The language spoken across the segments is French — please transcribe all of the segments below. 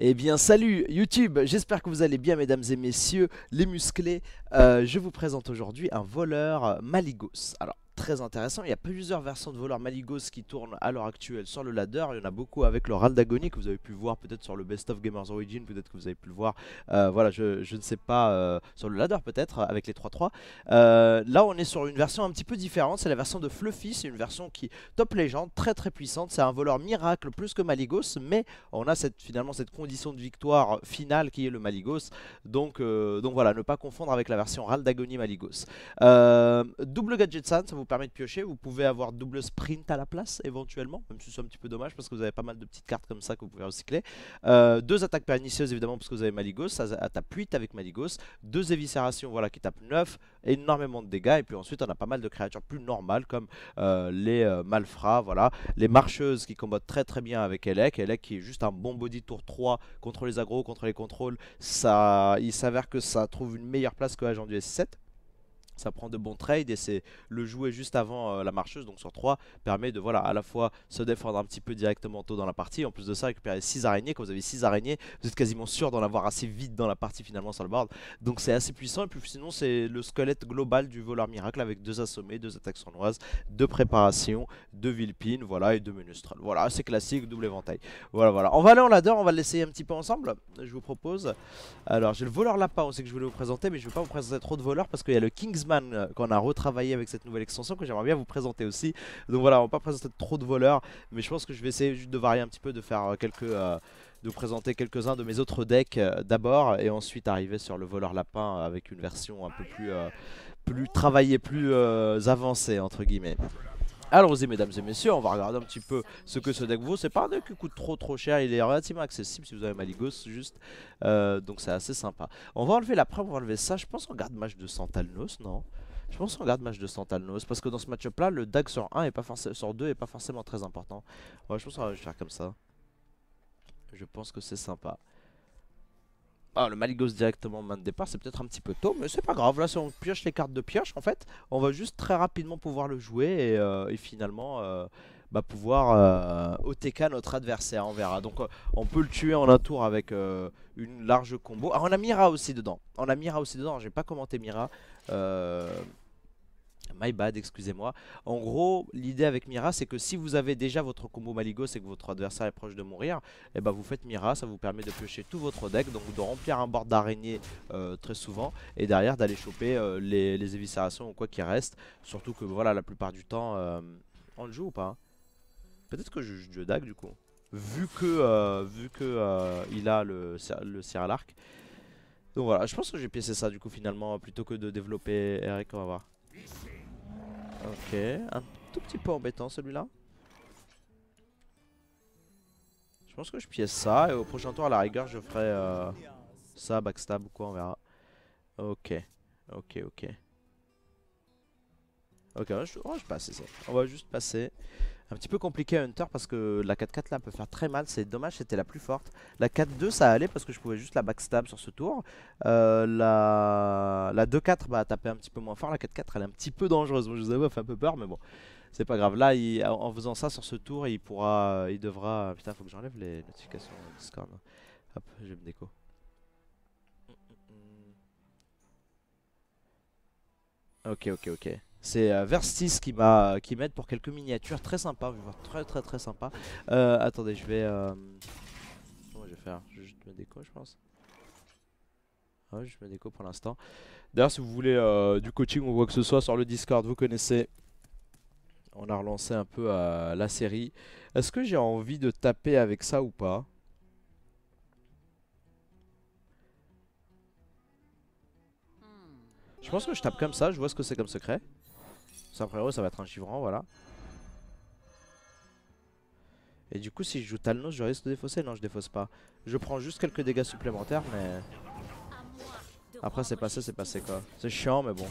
Eh bien salut YouTube, j'espère que vous allez bien mesdames et messieurs, les musclés. Euh, je vous présente aujourd'hui un voleur Maligos. Alors très intéressant. Il y a plusieurs versions de voleurs Maligos qui tournent à l'heure actuelle sur le ladder. Il y en a beaucoup avec le d'Agonie que vous avez pu voir peut-être sur le Best of Gamers Origin, peut-être que vous avez pu le voir, euh, voilà, je, ne sais pas, euh, sur le ladder peut-être, avec les 3-3. Euh, là, on est sur une version un petit peu différente, c'est la version de Fluffy, c'est une version qui top légende, très très puissante. C'est un voleur miracle plus que Maligos, mais on a cette, finalement cette condition de victoire finale qui est le Maligos. Donc, donc voilà, ne pas confondre avec la version Raldagonie Maligos. double Gadget sans ça vous permet de piocher. Vous pouvez avoir double sprint à la place éventuellement, même si c'est un petit peu dommage parce que vous avez pas mal de petites cartes comme ça que vous pouvez recycler. Euh, deux attaques pernicieuses évidemment parce que vous avez Maligos, ça tape 8 avec Maligos. Deux éviscérations voilà, qui tapent 9, énormément de dégâts. Et puis ensuite on a pas mal de créatures plus normales comme euh, les Malfra, euh, Malfrats, voilà. les Marcheuses qui combattent très très bien avec Elec. Elec qui est juste un bon body tour 3 contre les agros, contre les contrôles. Ça, il s'avère que ça trouve une meilleure place que l'agent du S7 ça prend de bons trades et c'est le jouer juste avant euh, la marcheuse, donc sur 3, permet de voilà à la fois se défendre un petit peu directement tôt dans la partie, en plus de ça récupérer 6 araignées, quand vous avez 6 araignées, vous êtes quasiment sûr d'en avoir assez vite dans la partie finalement sur le board, donc c'est assez puissant, et puis sinon c'est le squelette global du voleur miracle avec deux assommés, deux attaques sournoises, deux préparations, deux vilpines, voilà, et deux menestrels, voilà, c'est classique, double éventail, voilà, voilà, on va aller en ladder, on va l'essayer un petit peu ensemble, je vous propose, alors j'ai le voleur lapin aussi que je voulais vous présenter, mais je vais pas vous présenter trop de voleurs parce qu'il y a le Kings euh, qu'on a retravaillé avec cette nouvelle extension que j'aimerais bien vous présenter aussi. Donc voilà, on va pas présenter trop de voleurs, mais je pense que je vais essayer juste de varier un petit peu, de faire euh, quelques... Euh, de présenter quelques-uns de mes autres decks d'abord et ensuite arriver sur le voleur lapin avec une version un peu plus, plus travaillée, plus avancée entre guillemets. Allons-y mesdames et messieurs, on va regarder un petit peu ce que ce deck vaut. C'est pas un deck qui coûte trop trop cher, il est relativement accessible si vous avez Maligos juste. Euh, donc c'est assez sympa. On va enlever la preuve, on va enlever ça. Je pense qu'on garde match de Santalnos, non je pense qu'on garde match de Santalnos parce que dans ce match-up là, le deck sur 1 et pas sur 2 est pas forcément très important. Ouais, je pense qu'on va le faire comme ça. Je pense que c'est sympa. Ah, le Maligos directement en main de départ, c'est peut-être un petit peu tôt, mais c'est pas grave. Là, si on pioche les cartes de pioche, en fait, on va juste très rapidement pouvoir le jouer et, euh, finalement euh, bah, pouvoir euh, OTK notre adversaire. On verra. Donc, on peut le tuer en un tour avec une large combo. Ah, on a Mira aussi dedans. On a Mira aussi dedans. J'ai pas commenté Mira. My bad, excusez-moi. En gros, l'idée avec Mira, c'est que si vous avez déjà votre combo Maligo, c'est que votre adversaire est proche de mourir, et eh ben vous faites Mira, ça vous permet de piocher tout votre deck, donc de remplir un bord d'araignée euh, très souvent, et derrière d'aller choper euh, les, éviscérations ou quoi qu'il reste. Surtout que voilà, la plupart du temps, on le joue ou pas hein Peut-être que je, dague du coup. Vu que, euh, vu que il a le, le à l'arc. Donc voilà, je pense que j'ai piécé ça du coup finalement, plutôt que de développer Eric, on va voir. Ok, un tout petit peu embêtant celui-là. Je pense que je pièce ça et au prochain tour à la rigueur je ferai euh, ça, backstab ou quoi, on verra. Ok, ok, ok. Ok, je, On va juste passer. Un petit peu compliqué Hunter parce que la 4-4 là peut faire très mal, c'est dommage, c'était la plus forte. La 4-2 ça allait parce que je pouvais juste la backstab sur ce tour. Euh, la, 2-4 bah tapait un petit peu moins fort, la 4-4 elle est un petit peu dangereuse, je vous avoue elle fait un peu peur mais bon. C'est pas grave, là en faisant ça sur ce tour il pourra, il devra... Putain faut que j'enlève les notifications Discord. Hein. Hop, je me déco. Ok ok ok. C'est vers euh, Verstis qui m'aide pour quelques miniatures très sympas, très très très sympa. Euh, attendez, je vais euh, comment je vais faire Je me déco, je pense. Ah je me déco pour l'instant. D'ailleurs, si vous voulez du coaching ou quoi que ce soit sur le Discord, vous connaissez. On a relancé un peu la série. Est-ce que j'ai envie de taper avec ça ou pas Je pense que je tape comme ça, je vois ce que c'est comme secret ça va être un givrant, voilà. Et du coup, si je joue Talnos, je risque de défausser. Non, je défausse pas. Je prends juste quelques dégâts supplémentaires, mais... Après, c'est passé, c'est passé, quoi. C'est chiant, mais bon.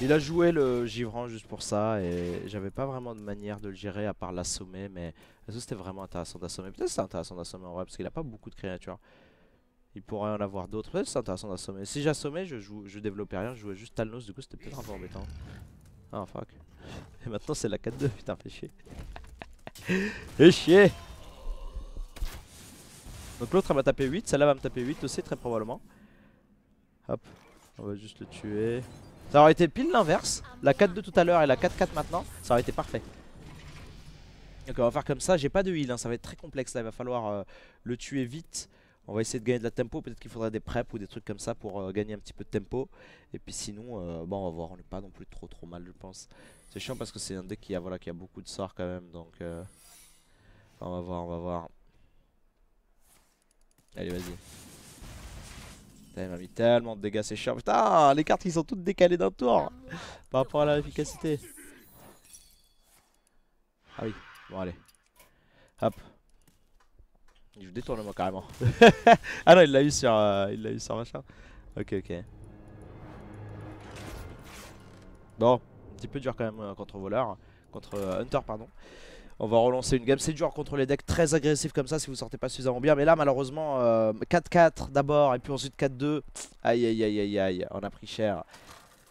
Il a joué le givrant juste pour ça, et j'avais pas vraiment de manière de le gérer à part l'assommer, mais c'était vraiment intéressant d'assommer. Peut-être c'est intéressant d'assommer en vrai, parce qu'il a pas beaucoup de créatures. Il pourrait en avoir d'autres. Peut-être c'est intéressant d'assommer. Si j'assommais, je, joue... je développais rien, je jouais juste Talnos, du coup c'était peut-être un peu embêtant. Ah fuck. Et maintenant c'est la 4-2, putain fais chier. fais chier Donc l'autre elle va taper 8, celle-là va me taper 8 aussi très probablement. Hop, on va juste le tuer. Ça aurait été pile l'inverse, la 4-2 tout à l'heure et la 4-4 maintenant, ça aurait été parfait. Donc on va faire comme ça, j'ai pas de heal, hein. ça va être très complexe là, il va falloir euh, le tuer vite. On va essayer de gagner de la tempo, peut-être qu'il faudra des preps ou des trucs comme ça pour euh, gagner un petit peu de tempo. Et puis sinon, euh, bon, on va voir, on n'est pas non plus trop trop mal je pense. C'est chiant parce que c'est un deck qui a, voilà, qui a beaucoup de sorts quand même, donc euh, on va voir, on va voir. Allez, vas-y. Il m'a mis tellement de dégâts, c'est chiant. Putain, les cartes ils sont toutes décalées d'un tour par rapport à leur efficacité. Ah oui, bon allez. Hop, il vous détourne moi carrément. ah non, il l'a eu sur euh, il eu machin. OK, OK. Bon, un petit peu dur quand même euh, contre voleur, contre euh, hunter pardon. On va relancer une game, c'est dur contre les decks très agressifs comme ça si vous sortez pas suffisamment bien. Mais là malheureusement 4-4 d'abord et puis ensuite 4-2. Aïe aïe aïe aïe aïe, on a pris cher.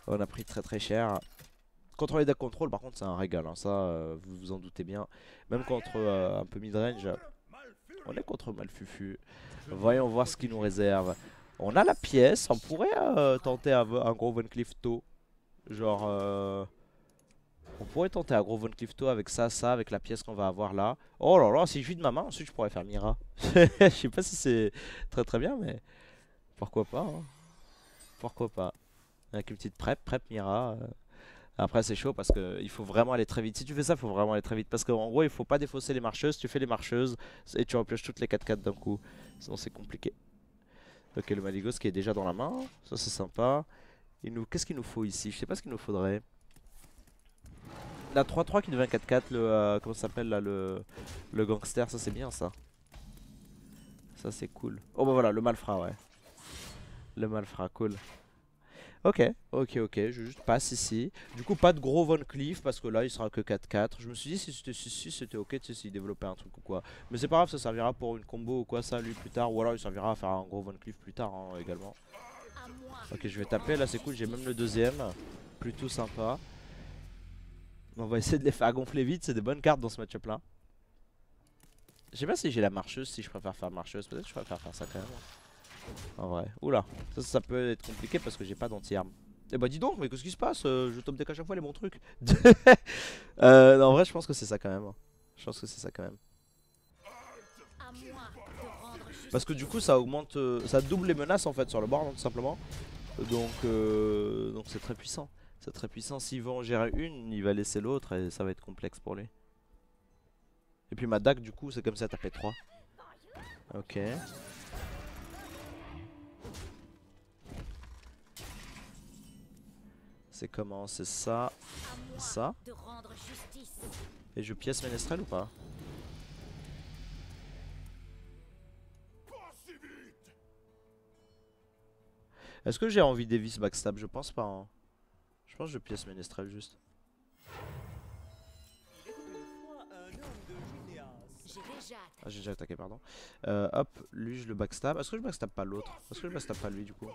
On a pris très très cher. Contre les decks contrôle par contre c'est un régal, hein. ça vous vous en doutez bien. Même contre un peu mid-range. On est contre Malfufu. Voyons voir ce qu'il nous réserve. On a la pièce, on pourrait euh, tenter un, gros Von Clifto. Genre... Euh, on pourrait tenter un gros Von Clifto avec ça, ça, avec la pièce qu'on va avoir là. Oh là là, si je de ma main, ensuite je pourrais faire Mira. je sais pas si c'est très très bien, mais... Pourquoi pas, hein. Pourquoi pas Avec une petite prep, prep Mira... Euh. Après, c'est chaud parce qu'il faut vraiment aller très vite. Si tu fais ça, il faut vraiment aller très vite. Parce qu'en gros, il faut pas défausser les marcheuses. Tu fais les marcheuses et tu repioches toutes les 4-4 d'un coup. Sinon, c'est compliqué. Ok, le Maligos qui est déjà dans la main. Ça, c'est sympa. Qu'est-ce qu'il nous faut ici Je sais pas ce qu'il nous faudrait. La 3-3 qui devient 4-4, le. Euh, comment ça s'appelle là le, le gangster, ça c'est bien ça. Ça c'est cool. Oh bah voilà, le malfrat, ouais. Le malfrat, cool. Ok, ok, ok, je juste passe ici. Du coup, pas de gros Von Cleef parce que là, il sera que 4-4. Je me suis dit, si c'était si, c'était ok, de sais, s'il développait un truc ou quoi. Mais c'est pas grave, ça servira pour une combo ou quoi, ça, lui, plus tard. Ou alors, il servira à faire un gros Von Cleef plus tard hein, également. Ok, je vais taper, là, c'est cool, j'ai même le deuxième. Plutôt sympa. On va essayer de les faire gonfler vite, c'est des bonnes cartes dans ce match-up là. Je sais pas si j'ai la marcheuse, si je préfère faire marcheuse. Peut-être que je préfère faire ça quand même. En vrai. Oula, ça, peut être compliqué parce que j'ai pas d'anti-arme. Eh bah dis donc, mais qu'est-ce qui se passe euh, Je tombe deck à chaque fois les bons trucs. euh, non, en vrai, je pense que c'est ça quand même. Hein. Je pense que c'est ça quand même. Parce que du coup, ça augmente, euh, ça double les menaces en fait sur le board, hein, tout simplement. Donc, euh, donc c'est très puissant. C'est très puissant. S'il veut en gérer une, il va laisser l'autre et ça va être complexe pour lui. Et puis ma DAC, du coup, c'est comme ça, taper 3. Ok. C'est comment C'est ça, ça. Et je pièce Ménestrel ou pas Est-ce que j'ai envie d'Evis backstab Je pense pas. Hein. Je pense que je pièce Ménestrel juste. Ah, j'ai déjà attaqué, pardon. Euh, hop, lui je le backstab. Est-ce que je backstab pas l'autre Est-ce que je backstab pas lui du coup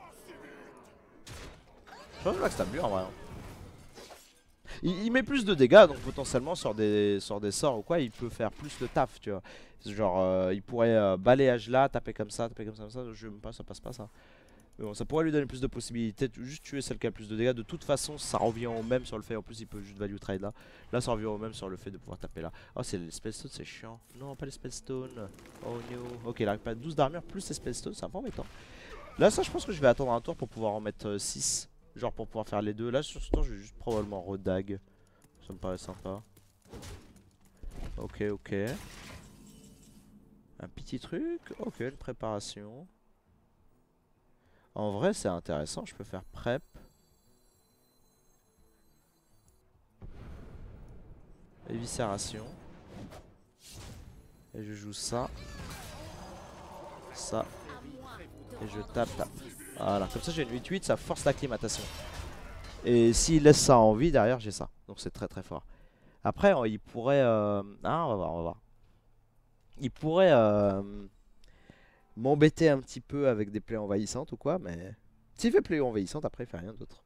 je pense que ça me en vrai. Hein. Il, met plus de dégâts, donc potentiellement sur des, des sorts ou quoi, il peut faire plus de taf, tu vois. Genre, euh, il pourrait euh, balayage là, taper comme ça, taper comme ça, ça. Je pas, ça passe pas ça. Mais bon, ça pourrait lui donner plus de possibilités. Juste tuer celle qui a le plus de dégâts. De toute façon, ça revient au même sur le fait. En plus, il peut juste value trade là. Là, ça revient au même sur le fait de pouvoir taper là. Oh, c'est l'espèce stone, c'est chiant. Non, pas l'espèce stone. Oh no. Ok, il pas 12 d'armure plus l'espèce stone, c'est un peu embêtant. Là, ça, je pense que je vais attendre un tour pour pouvoir en mettre 6. Euh, Genre pour pouvoir faire les deux. Là, sur ce temps, je vais juste probablement redag. Ça me paraît sympa. Ok, ok. Un petit truc. Ok, une préparation. En vrai, c'est intéressant. Je peux faire prep. Éviscération. Et je joue ça. Ça. Et je tape, tape. Voilà, comme ça j'ai une 8-8, ça force l'acclimatation. Et s'il laisse ça en vie, derrière j'ai ça. Donc c'est très très fort. Après, il pourrait... Euh, ah, on va voir, on va voir. Il pourrait euh, m'embêter un petit peu avec des plaies envahissantes ou quoi, mais... S'il fait plaies envahissantes, après il fait rien d'autre.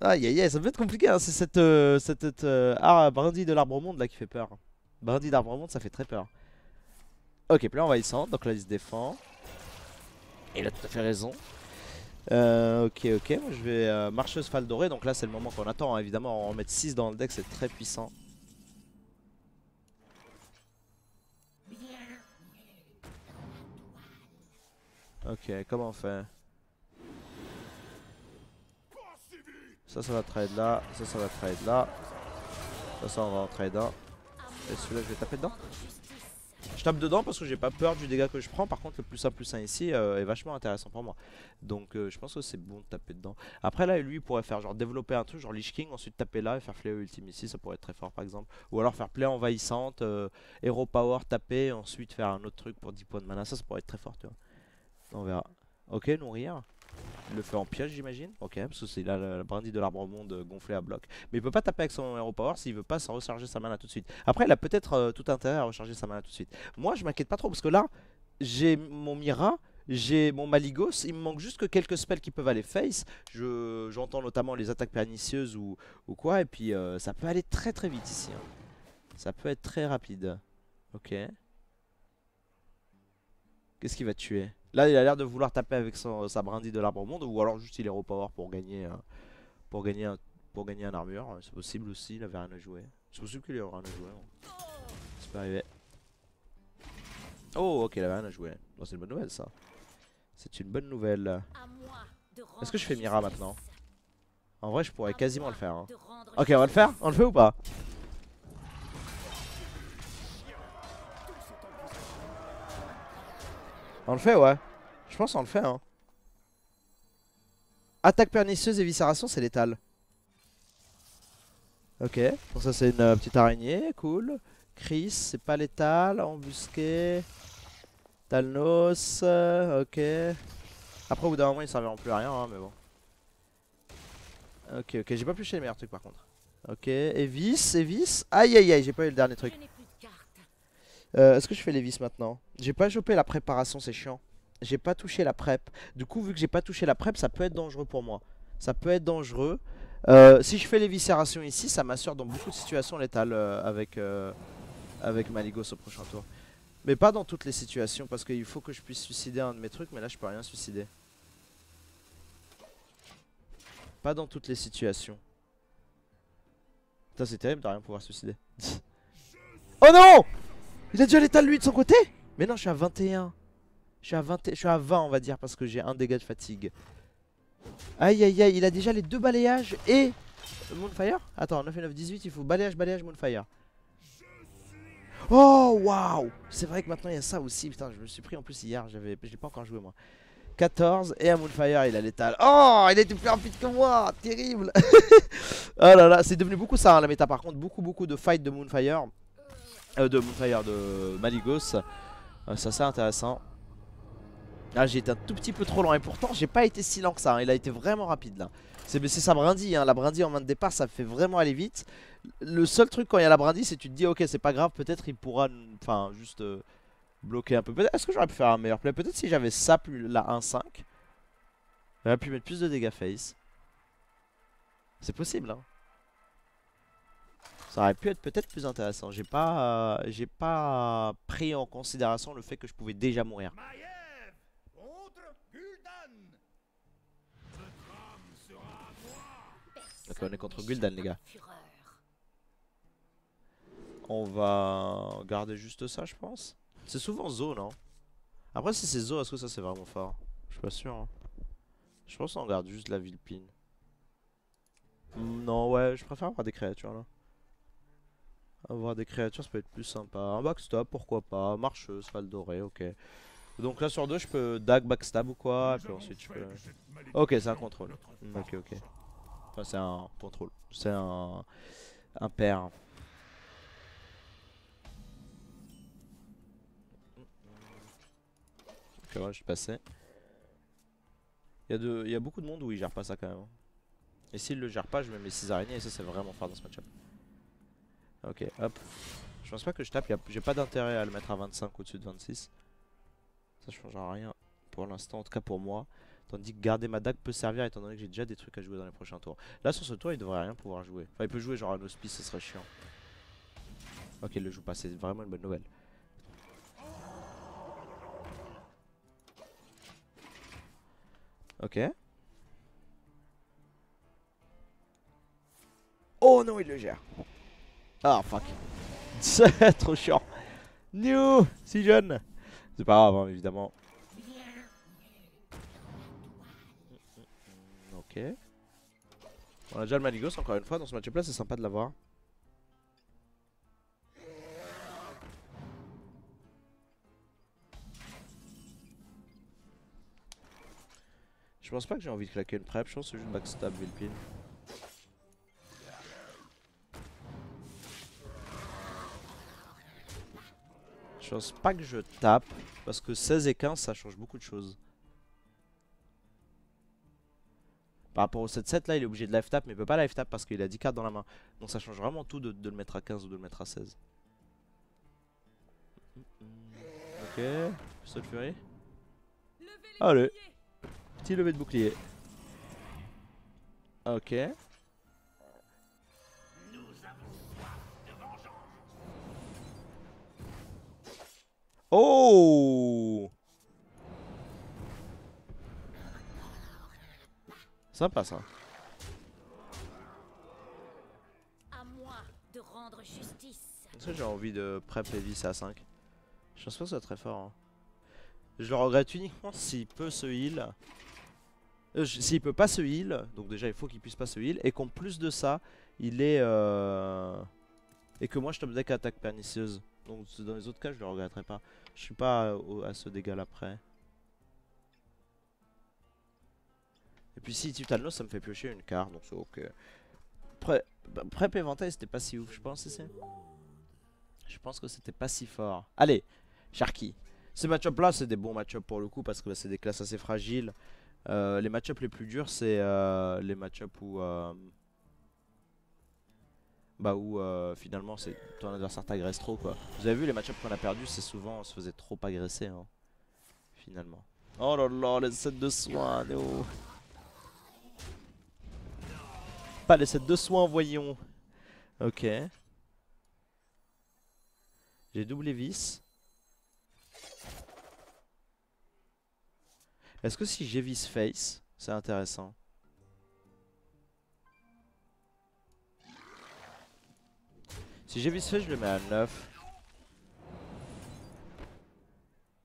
Aïe aïe aïe, ça peut être compliqué, hein, c'est cette, euh, cette ah, brindille de l'arbre monde là qui fait peur. Brindille d'arbre monde, ça fait très peur. Ok, plaies envahissante, donc là il se défend il a tout à fait raison. Euh, ok, ok, je vais euh, marcheuse Fal Dorée, donc là c'est le moment qu'on attend, hein, évidemment, en mettre 6 dans le deck c'est très puissant. Ok, comment on fait Ça, ça va trade là, ça, ça va trade là, ça, ça on va en trade un. Et celui-là je vais taper dedans tape dedans parce que j'ai pas peur du dégât que je prends. Par contre, le plus 1 plus 1 ici euh, est vachement intéressant pour moi. Donc euh, je pense que c'est bon de taper dedans. Après, là, lui, pourrait faire genre développer un truc, genre Lich King, ensuite taper là et faire fléau ultime ici. Ça pourrait être très fort par exemple. Ou alors faire play envahissante, euh, hero power, taper, ensuite faire un autre truc pour 10 points de mana. Ça, ça pourrait être très fort, tu vois. On verra. Ok, nourrir. Il le fait en piège, j'imagine. Ok, parce que c'est la, la, de l'arbre monde euh, gonflé à bloc. Mais il peut pas taper avec son hero power s'il veut pas s'en recharger sa mana tout de suite. Après, il a peut-être euh, tout intérêt à recharger sa mana tout de suite. Moi, je m'inquiète pas trop parce que là, j'ai mon Mira. J'ai mon Maligos, il me manque juste que quelques spells qui peuvent aller face. J'entends notamment les attaques pernicieuses ou, ou quoi. Et puis euh, ça peut aller très très vite ici. Hein. Ça peut être très rapide. Ok. Qu'est-ce qu'il va tuer Là, il a l'air de vouloir taper avec sa brindille de l'arbre au monde, ou alors juste il est repower pour gagner, euh, pour gagner, un, pour gagner armure. C'est possible aussi, il avait rien à jouer. C'est possible qu'il ait rien à jouer. Hein. C'est pas arrivé. Oh, ok, il avait rien à jouer. Oh, c'est une bonne nouvelle ça. C'est une bonne nouvelle. Est-ce que je fais Mira maintenant En vrai, je pourrais quasiment le faire. Hein. Ok, on va le faire On le fait ou pas On le fait, ouais. Je pense qu'on le fait, hein. Attaque pernicieuse et viscération, c'est létal. Ok, Pour ça c'est une euh, petite araignée, cool. Chris, c'est pas létal, embusqué. Talnos, euh, ok. Après au bout d'un moment ils serviront plus à rien, hein, mais bon. Ok, ok, j'ai pas pioché les meilleurs trucs par contre. Ok, Evis, Evis. Aïe aïe aïe, j'ai pas eu le dernier truc. Euh, est-ce que je fais les vis maintenant J'ai pas chopé la préparation, c'est chiant j'ai pas touché la PrEP. Du coup, vu que j'ai pas touché la PrEP, ça peut être dangereux pour moi. Ça peut être dangereux. Euh, si je fais viscérations ici, ça m'assure dans beaucoup de situations l'étale euh, avec, euh, avec Maligos au prochain tour. Mais pas dans toutes les situations, parce qu'il faut que je puisse suicider un de mes trucs, mais là je peux rien suicider. Pas dans toutes les situations. Putain, c'est terrible de rien pouvoir suicider. oh non Il a déjà létal lui de son côté Mais non, je suis à 21. Je suis, à 20, suis à 20, on va dire, parce que j'ai un dégât de fatigue. Aïe, aïe, aïe, il a déjà les deux balayages et... Moonfire Attends, 9 et 9, 18, il faut balayage, balayage, Moonfire. Oh, waouh C'est vrai que maintenant, il y a ça aussi. Putain, je me suis pris en plus hier, j'ai pas encore joué, moi. 14 et un Moonfire, il a l'étal. Oh, il était plus rapide que moi, terrible. oh là là, c'est devenu beaucoup ça hein, la méta par contre, beaucoup beaucoup de fights de Moonfire, euh, de Moonfire de Maligos. Euh, ça c'est intéressant. Ah j'ai été un tout petit peu trop lent et pourtant j'ai pas été si lent que ça hein. Il a été vraiment rapide là C'est sa brindille hein. la brindille en main de départ ça fait vraiment aller vite Le seul truc quand il y a la brindille c'est tu te dis ok c'est pas grave peut-être il pourra Enfin juste euh, bloquer un peu Est-ce que j'aurais pu faire un meilleur play Peut-être si j'avais ça plus la 1-5 J'aurais pu mettre plus de dégâts face C'est possible hein. ça aurait pu être peut-être plus intéressant. J'ai pas, euh, j'ai pas pris en considération le fait que je pouvais déjà mourir. Ok on est contre Gul'dan les gars. On va garder juste ça je pense. C'est souvent Zo non Après si c'est Zo est-ce que ça c'est vraiment fort Je suis pas sûr. Hein. Je pense qu'on garde juste la Vilpine. Hmm, non ouais je préfère avoir des créatures là. Avoir des créatures ça peut être plus sympa. Un backstab pourquoi pas. Marcheuse, falle doré, ok. Donc là sur deux je peux dag backstab ou quoi. Et puis ensuite je peux... Ok c'est un contrôle. Hmm, ok ok c'est un contrôle. C'est un, un Ok, je passais. Il y, a de, il y a beaucoup de monde où il gère pas ça quand même. Hein. Et s'il le gère pas, je me mes 6 araignées et ça, c'est vraiment fort dans ce match Ok, hop. Je pense pas que je tape, j'ai pas d'intérêt à le mettre à 25 au-dessus de 26. Ça change rien pour l'instant, en tout cas pour moi. Tandis que garder ma dague peut servir étant donné que j'ai déjà des trucs à jouer dans les prochains tours. Là sur ce tour il devrait rien pouvoir jouer. Enfin il peut jouer genre un hospice ce serait chiant. Ok il le joue pas, c'est vraiment une bonne nouvelle. Ok. Oh non il le gère. Ah fuck. C'est trop chiant. New, si jeune. C'est pas grave hein, évidemment. On a déjà le manigos encore une fois dans ce match là, c'est sympa de l'avoir. Je pense pas que j'ai envie de claquer une prep, je pense que c'est juste backstab Vilpin. Je pense pas que je tape, parce que 16 et 15 ça change beaucoup de choses. Par rapport au 7-7, là, il est obligé de live tap, mais il peut pas live tap parce qu'il a 10 cartes dans la main. Donc ça change vraiment tout de, le mettre à 15 ou de le mettre à 16. Ok, seul Fury. Allez, petit lever de bouclier. Ok. Oh ça. passe. Est-ce que j'ai envie de prep viser à 5 Je pense pas que ce soit très fort. Hein. Je le regrette uniquement s'il peut se heal. Euh, s'il peut pas se heal, donc déjà il faut qu'il puisse pas se heal, et qu'en plus de ça, il est. Euh, et que moi je top deck attaque pernicieuse. Donc dans les autres cas, je le regretterai pas. Je suis pas à, à ce dégât là près. Et puis si Titanos, ça me fait piocher une carte, donc c'est ok. Pré bah, c'était pas si ouf, je pense, Je pense que c'était pas si fort. Allez, Sharky. Ces match-up là, c'est des bons match pour le coup, parce que c'est des classes assez fragiles. Euh, les match les plus durs, c'est euh, les match ups où. Euh, bah, où finalement, c'est ton adversaire t'agresse trop, quoi. Vous avez vu, les match qu'on a perdu, c'est souvent on se faisait trop agresser, hein, finalement. Oh là là, les scènes de soins, pas les 7 de soins, voyons. Ok. J'ai doublé vis. Est-ce que si j'ai vis face, c'est intéressant Si j'ai vis face, je le mets à 9.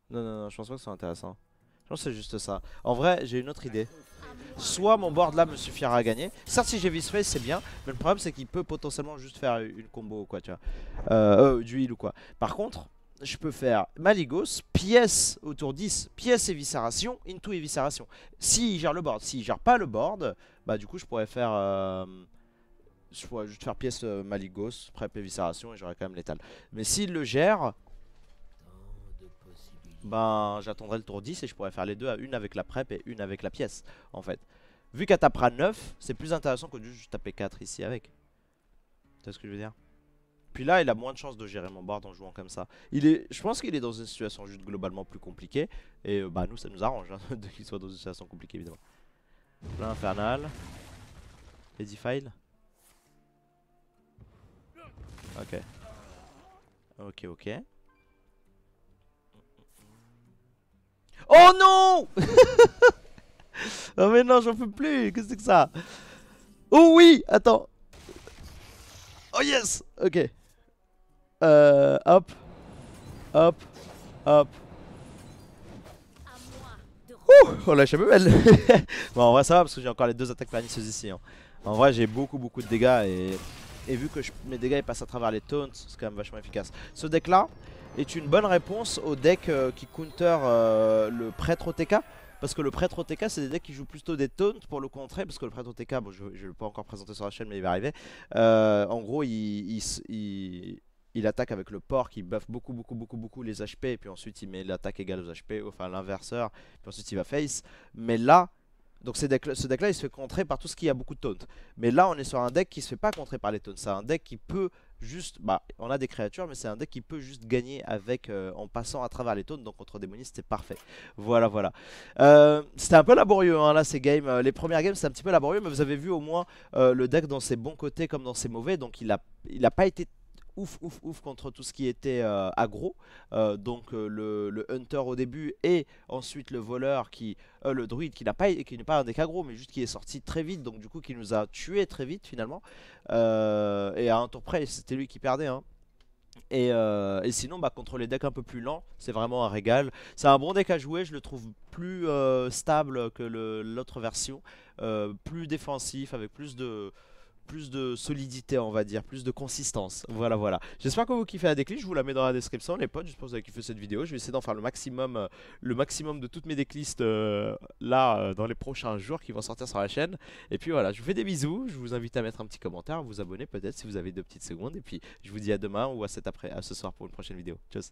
Non, non, non, je pense pas que c'est intéressant. Je pense que c'est juste ça. En vrai, j'ai une autre idée soit mon board là me suffira à gagner. ça si j'ai Visface, c'est bien, mais le problème c'est qu'il peut potentiellement juste faire une combo ou quoi, tu vois. Euh, euh, du ou quoi. Par contre, je peux faire Maligos, pièce autour 10, pièce éviscération, into éviscération. S'il gère le board, s'il gère pas le board, bah du coup je pourrais faire... Euh, je pourrais juste faire pièce Maligos, prep éviscération et j'aurais quand même l'étal. Mais s'il le gère, ben j'attendrai le tour 10 et je pourrais faire les deux à une avec la prep et une avec la pièce en fait. Vu qu'elle tapera 9, c'est plus intéressant que de juste taper 4 ici avec. Tu vois ce que je veux dire Puis là, il a moins de chances de gérer mon board en jouant comme ça. Il est, je pense qu'il est dans une situation juste globalement plus compliquée. Et euh, bah nous, ça nous arrange hein, de qu'il soit dans une situation compliquée évidemment. L'infernal, infernal. Lady File. Ok. Ok, ok. Oh non Oh mais non, j'en peux plus Qu'est-ce que c'est que ça Oh oui Attends Oh yes Ok. Euh, hop. Hop. Hop. Ouh Oh la un belle Bon, en vrai, ça va parce que j'ai encore les deux attaques pernicieuses ici. Hein. En vrai, j'ai beaucoup, beaucoup de dégâts et... vu que mes dégâts ils passent à travers les taunts, c'est quand même vachement efficace. Ce deck là, est une bonne réponse au deck euh, qui counter euh, le prêtre OTK. Parce que le prêtre OTK, c'est des decks qui jouent plutôt des taunts pour le contrer. Parce que le prêtre OTK, bon, je ne pas encore présenté sur la chaîne, mais il va arriver. Euh, en gros, il, il, il, attaque avec le porc, il buff beaucoup, beaucoup, beaucoup, beaucoup les HP. Et puis ensuite, il met l'attaque égale aux HP, enfin l'inverseur. Puis ensuite, il va face. Mais là, donc ce deck, ce deck là il se fait contrer par tout ce qui a beaucoup de taunts. Mais là on est sur un deck qui se fait pas contrer par les taunts. C'est un deck qui peut juste, bah, on a des créatures, mais c'est un deck qui peut juste gagner avec euh, en passant à travers les taunes Donc contre démoniste, c'est parfait. Voilà, voilà. Euh, c'était un peu laborieux hein, là ces games. Euh, les premières games, c'est un petit peu laborieux, mais vous avez vu au moins le deck dans ses bons côtés comme dans ses mauvais. Donc il a, il a pas été ouf, ouf, ouf contre tout ce qui était euh, agro. Euh, donc euh, le, hunter au début et ensuite le voleur qui, le druide qui n'a pas, qui n'est pas un deck agro, mais juste qui est sorti très vite, donc du coup qui nous a tué très vite finalement. et à un tour près, c'était lui qui perdait. Hein. Et, et, sinon, bah, contre les decks un peu plus lents, c'est vraiment un régal. C'est un bon deck à jouer, je le trouve plus stable que l'autre version, plus défensif, avec plus de, plus de solidité, on va dire, plus de consistance. Voilà, voilà. J'espère que vous kiffez la décliste Je vous la mets dans la description, les potes. J'espère que vous avez kiffé cette vidéo. Je vais essayer d'en faire le maximum, euh, le maximum de toutes mes déclistes euh, là euh, dans les prochains jours qui vont sortir sur la chaîne. Et puis voilà, je vous fais des bisous. Je vous invite à mettre un petit commentaire, à vous abonner peut-être si vous avez deux petites secondes. Et puis je vous dis à demain ou à cet après, à ce soir pour une prochaine vidéo. Ciao.